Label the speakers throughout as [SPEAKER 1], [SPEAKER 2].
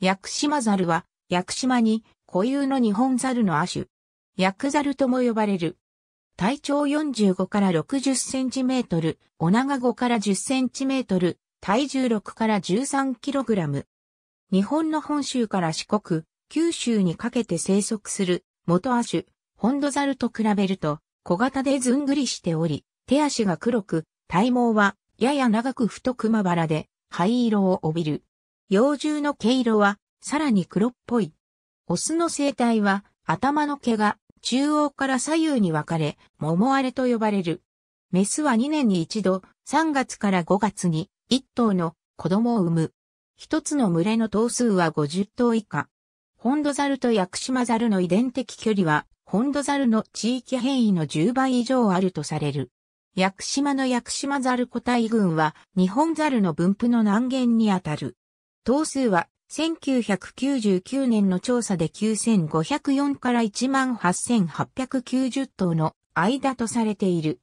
[SPEAKER 1] シマ島猿は、クシ島に固有の日本猿の亜種。クザ猿とも呼ばれる。体長45から60センチメートル、お長5から10センチメートル、体重6から13キログラム。日本の本州から四国、九州にかけて生息する元亜種、本土猿と比べると小型でずんぐりしており、手足が黒く、体毛はやや長く太くまばらで灰色を帯びる。幼獣の毛色はさらに黒っぽい。オスの生態は頭の毛が中央から左右に分かれ、桃荒れと呼ばれる。メスは2年に一度、3月から5月に1頭の子供を産む。一つの群れの頭数は50頭以下。ホンドザルとヤクシマザルの遺伝的距離は、ホンドザルの地域変異の10倍以上あるとされる。ヤクシマのヤクシマザル個体群は、日本ザルの分布の南限にあたる。頭数は1999年の調査で9504から18890頭の間とされている。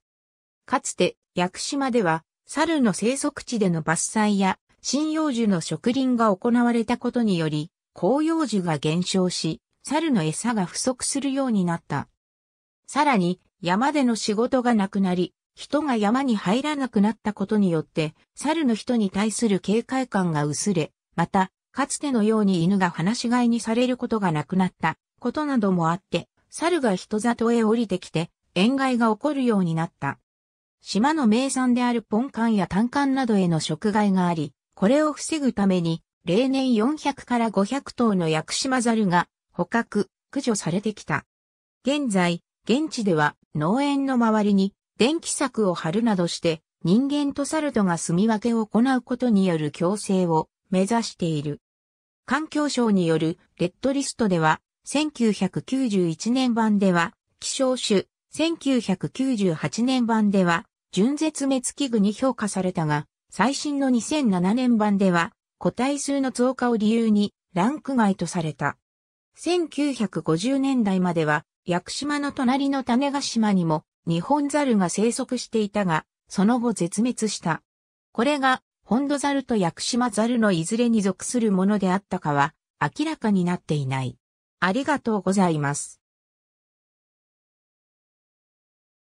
[SPEAKER 1] かつて、屋久島では、猿の生息地での伐採や、針葉樹の植林が行われたことにより、広葉樹が減少し、猿の餌が不足するようになった。さらに、山での仕事がなくなり、人が山に入らなくなったことによって、猿の人に対する警戒感が薄れ、また、かつてのように犬が放し飼いにされることがなくなったことなどもあって、猿が人里へ降りてきて、塩害が起こるようになった。島の名産であるポンカンやタンカンなどへの食害があり、これを防ぐために、例年400から500頭の屋久島猿が捕獲、駆除されてきた。現在、現地では農園の周りに電気柵を張るなどして人間と猿とが住み分けを行うことによる共生を目指している。環境省によるレッドリストでは、1991年版では、希少種、1998年版では、純絶滅危惧に評価されたが、最新の2007年版では、個体数の増加を理由に、ランク外とされた。1950年代までは、屋久島の隣の種ヶ島にも、日本猿が生息していたが、その後絶滅した。これが本土猿と屋久島猿のいずれに属するものであったかは明らかになっていない。ありがとうございます。